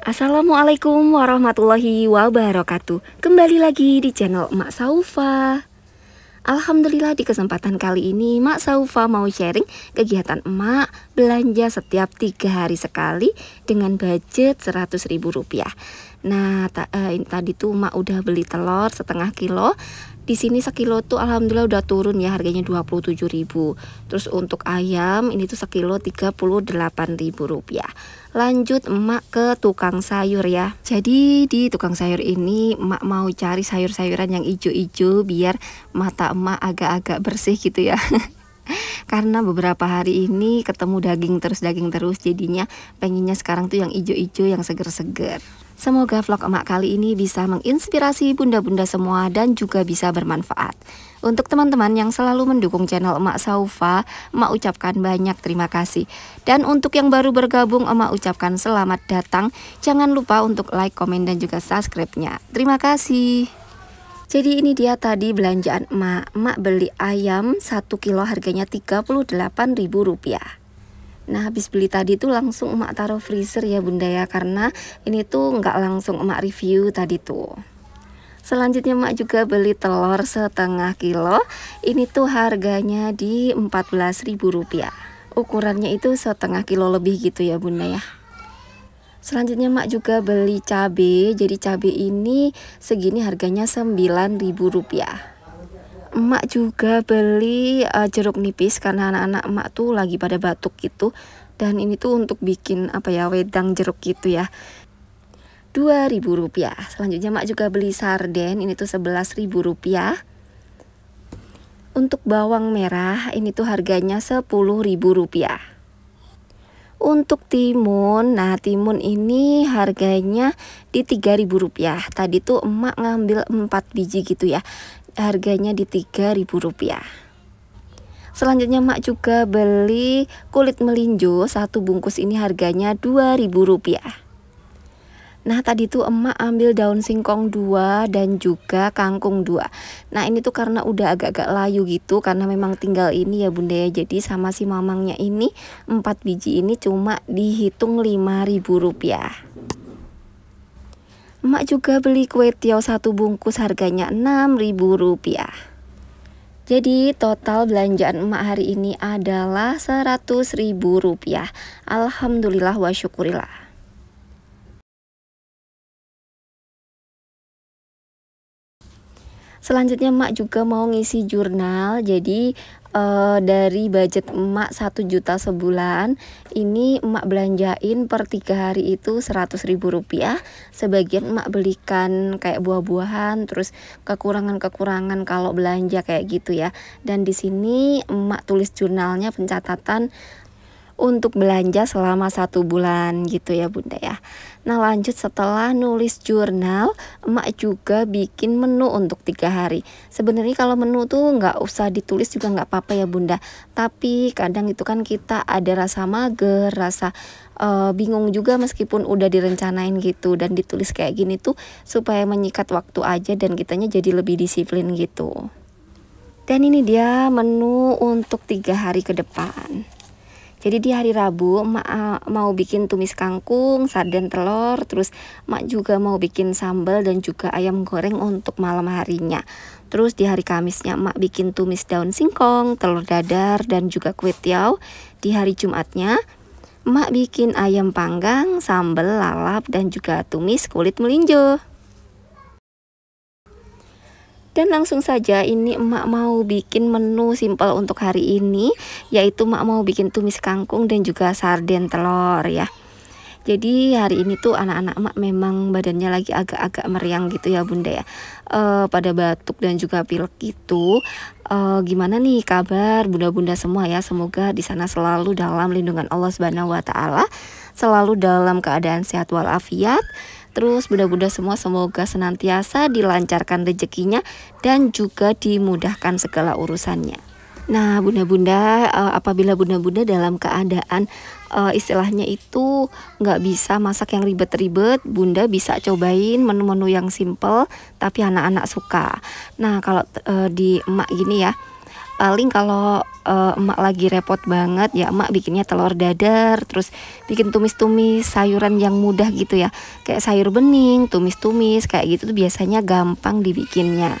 Assalamualaikum warahmatullahi wabarakatuh Kembali lagi di channel Mak Saufa Alhamdulillah di kesempatan kali ini Mak Saufa mau sharing kegiatan emak belanja setiap tiga hari sekali dengan budget 100 ribu rupiah Nah eh, tadi tuh emak udah beli telur setengah kilo di sini sekilo tuh alhamdulillah udah turun ya harganya 27.000 terus untuk ayam ini tuh sekilo 38.000 rupiah lanjut emak ke tukang sayur ya jadi di tukang sayur ini emak mau cari sayur-sayuran yang ijo-ijo biar mata emak agak-agak bersih gitu ya karena beberapa hari ini ketemu daging terus daging terus jadinya pengennya sekarang tuh yang ijo-ijo yang seger-seger Semoga vlog emak kali ini bisa menginspirasi bunda-bunda semua dan juga bisa bermanfaat. Untuk teman-teman yang selalu mendukung channel emak Saufa, emak ucapkan banyak terima kasih. Dan untuk yang baru bergabung, emak ucapkan selamat datang. Jangan lupa untuk like, komen, dan juga subscribe-nya. Terima kasih. Jadi ini dia tadi belanjaan emak. Emak beli ayam 1 kilo harganya Rp38.000. Nah habis beli tadi tuh langsung emak taruh freezer ya bunda ya karena ini tuh nggak langsung emak review tadi tuh. Selanjutnya emak juga beli telur setengah kilo Ini tuh harganya di Rp14.000 Ukurannya itu setengah kilo lebih gitu ya bunda ya Selanjutnya emak juga beli cabai. jadi cabai ini segini harganya Rp9.000 emak juga beli uh, jeruk nipis karena anak-anak emak tuh lagi pada batuk gitu dan ini tuh untuk bikin apa ya wedang jeruk gitu ya rp rupiah. selanjutnya emak juga beli sarden ini tuh ribu rupiah. untuk bawang merah ini tuh harganya ribu rupiah. untuk timun, nah timun ini harganya di rp rupiah. Tadi tuh emak ngambil 4 biji gitu ya harganya di Rp3.000. Selanjutnya Mak juga beli kulit melinjo, satu bungkus ini harganya Rp2.000. Nah tadi tuh emak ambil daun singkong 2 dan juga kangkung 2 Nah ini tuh karena udah agak-agak layu gitu Karena memang tinggal ini ya bunda ya Jadi sama si mamangnya ini 4 biji ini cuma dihitung rp rupiah. Emak juga beli kue tiaw satu bungkus harganya Rp6.000. Jadi total belanjaan emak hari ini adalah Rp100.000. Alhamdulillah wa syukurillah. Selanjutnya emak juga mau ngisi jurnal. Jadi uh, dari budget emak 1 juta sebulan ini emak belanjain per tiga hari itu 100 ribu rupiah sebagian emak belikan kayak buah-buahan terus kekurangan-kekurangan kalau belanja kayak gitu ya dan di sini emak tulis jurnalnya pencatatan untuk belanja selama satu bulan gitu ya bunda ya Nah lanjut setelah nulis jurnal emak juga bikin menu untuk tiga hari Sebenarnya kalau menu tuh nggak usah ditulis juga nggak apa-apa ya bunda Tapi kadang itu kan kita ada rasa mager, rasa uh, bingung juga meskipun udah direncanain gitu dan ditulis kayak gini tuh supaya menyikat waktu aja dan kitanya jadi lebih disiplin gitu. Dan ini dia menu untuk tiga hari ke depan. Jadi di hari Rabu mak eh, mau bikin tumis kangkung, sarden telur, terus mak juga mau bikin sambal dan juga ayam goreng untuk malam harinya. Terus di hari Kamisnya mak bikin tumis daun singkong, telur dadar dan juga kue tiaw. Di hari Jumatnya mak bikin ayam panggang, sambal lalap dan juga tumis kulit melinjo. Dan langsung saja ini emak mau bikin menu simpel untuk hari ini Yaitu emak mau bikin tumis kangkung dan juga sarden telur ya jadi hari ini tuh anak-anak mak memang badannya lagi agak-agak meriang gitu ya bunda ya e, pada batuk dan juga pilek itu e, eh, gimana nih kabar bunda-bunda semua ya semoga di sana selalu dalam lindungan Allah Subhanahu Wa Taala selalu dalam keadaan sehat walafiat Terus bunda-bunda semua semoga senantiasa dilancarkan rezekinya dan juga dimudahkan segala urusannya. Nah, bunda-bunda, eh, apabila bunda-bunda dalam keadaan eh, istilahnya itu nggak bisa masak yang ribet-ribet, bunda bisa cobain menu-menu yang simple tapi anak-anak suka. Nah, kalau eh, di emak gini ya, paling kalau uh, emak lagi repot banget ya emak bikinnya telur dadar terus bikin tumis-tumis sayuran yang mudah gitu ya kayak sayur bening tumis-tumis kayak gitu tuh biasanya gampang dibikinnya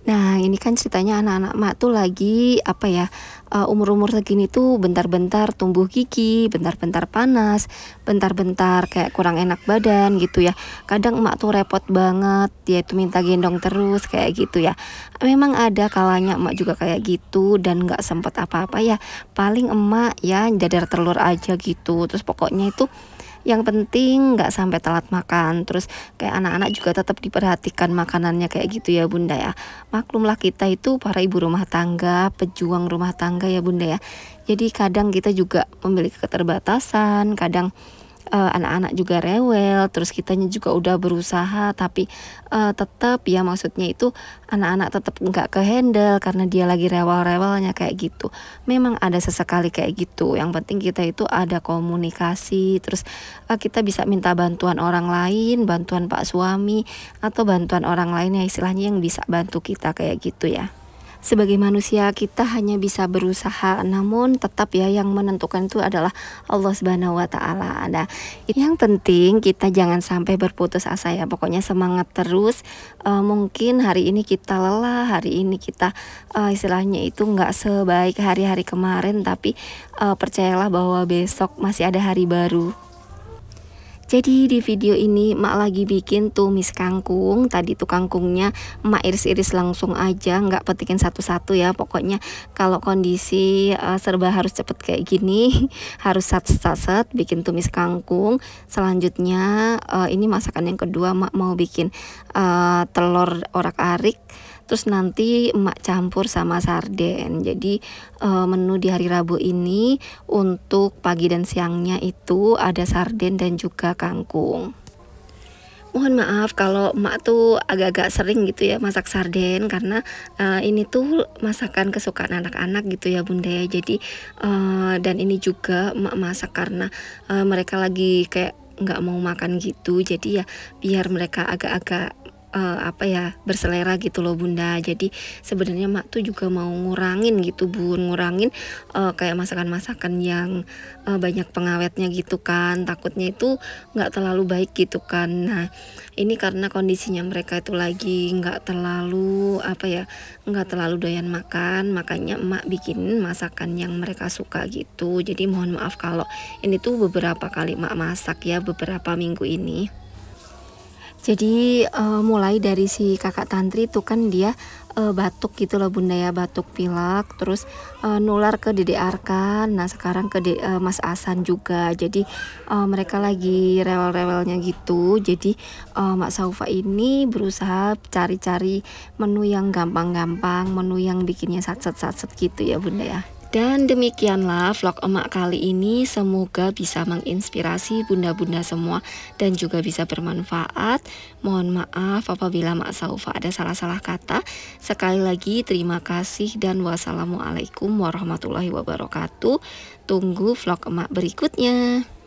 Nah, ini kan ceritanya anak-anak mak tuh lagi apa ya? Eh, umur-umur segini tuh bentar-bentar tumbuh gigi, bentar-bentar panas, bentar-bentar kayak kurang enak badan gitu ya. Kadang emak tuh repot banget, dia tuh minta gendong terus kayak gitu ya. Memang ada kalanya emak juga kayak gitu dan nggak sempet apa-apa ya. Paling emak ya jadar telur aja gitu. Terus pokoknya itu yang penting nggak sampai telat makan terus kayak anak-anak juga tetap diperhatikan makanannya kayak gitu ya bunda ya maklumlah kita itu para ibu rumah tangga pejuang rumah tangga ya bunda ya jadi kadang kita juga memiliki keterbatasan kadang anak eh, anak-anak juga rewel terus kitanya juga udah berusaha tapi uh, eh, tetap ya maksudnya itu anak-anak tetap nggak kehandle karena dia lagi rewel-rewelnya kayak gitu memang ada sesekali kayak gitu yang penting kita itu ada komunikasi terus uh, kita bisa minta bantuan orang lain bantuan pak suami atau bantuan orang lain ya istilahnya yang bisa bantu kita kayak gitu ya sebagai manusia kita hanya bisa berusaha namun tetap ya yang menentukan itu adalah Allah Subhanahu wa taala. Nah, yang penting kita jangan sampai berputus asa ya. Pokoknya semangat terus. E, mungkin hari ini kita lelah, hari ini kita e, istilahnya itu nggak sebaik hari-hari kemarin tapi e, percayalah bahwa besok masih ada hari baru. Jadi di video ini Mak lagi bikin tumis kangkung. Tadi tuh kangkungnya Mak iris-iris langsung aja, nggak petikin satu-satu ya. Pokoknya kalau kondisi uh, serba harus cepet kayak gini, harus sat-sat sat bikin tumis kangkung. Selanjutnya uh, ini masakan yang kedua Mak mau bikin uh, telur orak-arik terus nanti emak campur sama sarden jadi uh, menu di hari Rabu ini untuk pagi dan siangnya itu ada sarden dan juga kangkung mohon maaf kalau emak tuh agak-agak sering gitu ya masak sarden karena uh, ini tuh masakan kesukaan anak-anak gitu ya bunda ya jadi uh, dan ini juga emak masak karena uh, mereka lagi kayak nggak mau makan gitu jadi ya biar mereka agak-agak uh, apa ya berselera gitu loh bunda jadi sebenarnya mak tuh juga mau ngurangin gitu bun ngurangin uh, kayak masakan-masakan yang uh, banyak pengawetnya gitu kan takutnya itu nggak terlalu baik gitu kan nah ini karena kondisinya mereka itu lagi nggak terlalu apa ya nggak terlalu doyan makan makanya emak bikin masakan yang mereka suka gitu jadi mohon maaf kalau ini tuh beberapa kali mak masak ya beberapa minggu ini jadi uh, mulai dari si kakak tantri itu kan dia uh, batuk gitu loh bunda ya batuk pilek terus uh, nular ke Dede Arkan nah sekarang ke De, uh, Mas Asan juga jadi uh, mereka lagi rewel-rewelnya gitu jadi uh, Mak Saufa ini berusaha cari-cari menu yang gampang-gampang menu yang bikinnya satset-satset gitu ya bunda ya dan demikianlah vlog emak kali ini semoga bisa menginspirasi bunda-bunda semua dan juga bisa bermanfaat. Mohon maaf apabila Mak Saufa ada salah-salah kata. Sekali lagi terima kasih dan wassalamualaikum warahmatullahi wabarakatuh. Tunggu vlog emak berikutnya.